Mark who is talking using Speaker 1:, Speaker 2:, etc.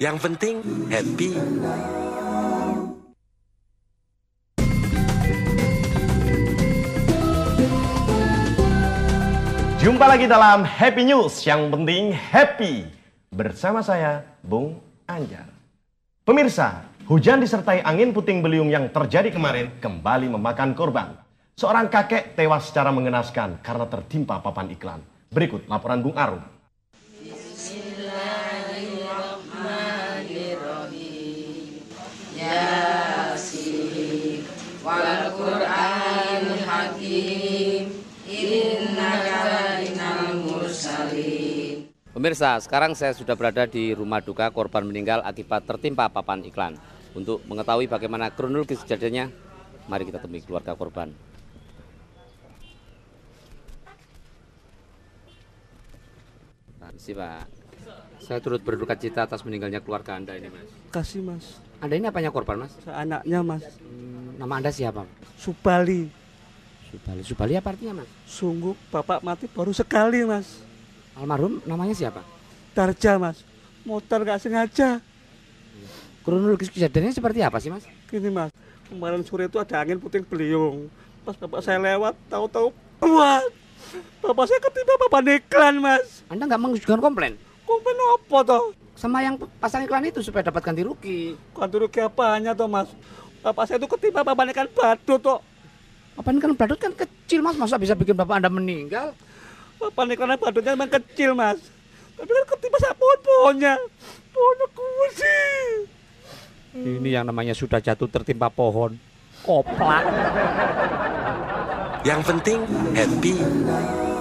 Speaker 1: Yang penting happy. Jumpa lagi dalam Happy News. Yang penting happy. Bersama saya Bung Anjar. Pemirsa, hujan disertai angin puting beliung yang terjadi kemarin kembali memakan korban. Seorang kakek tewas secara mengenaskan karena tertimpa papan iklan. Berikut laporan Bung Arum.
Speaker 2: Pemirsa, sekarang saya sudah berada di rumah duka korban meninggal akibat tertimpa papan iklan. Untuk mengetahui bagaimana kronologis kejadiannya, mari kita temui keluarga korban. Kasih nah, Pak. Saya turut berduka cita atas meninggalnya keluarga Anda ini, Mas.
Speaker 3: Kasih, Mas. Anda ini apanya korban, Mas? Anaknya, Mas. Hmm, nama Anda siapa? Subali. Subali. Subali apa artinya mas? Sungguh bapak mati baru sekali mas. Almarhum namanya siapa? Tarja, mas. Motor gak sengaja. Kronologis kejadiannya seperti apa sih mas? Gini mas, kemarin sore itu ada angin puting beliung. Pas bapak saya lewat, tahu-tahu buat. Bapak saya ketiba bapak iklan mas. Anda nggak mengajukan komplain? Komplain apa toh? Sama yang pasang iklan itu supaya dapat ganti rugi. Ganti rugi apanya toh mas? Bapak saya itu ketiba bapak iklan batu toh apa ini kan badut kan kecil mas, masa bisa bikin bapak anda meninggal? bapak ini karena badutnya memang kecil mas. Tapi kan ketiba pohon pohonnya, pohonnya kursi. Ini yang namanya sudah jatuh tertimpa pohon, koplak.
Speaker 1: Yang penting happy.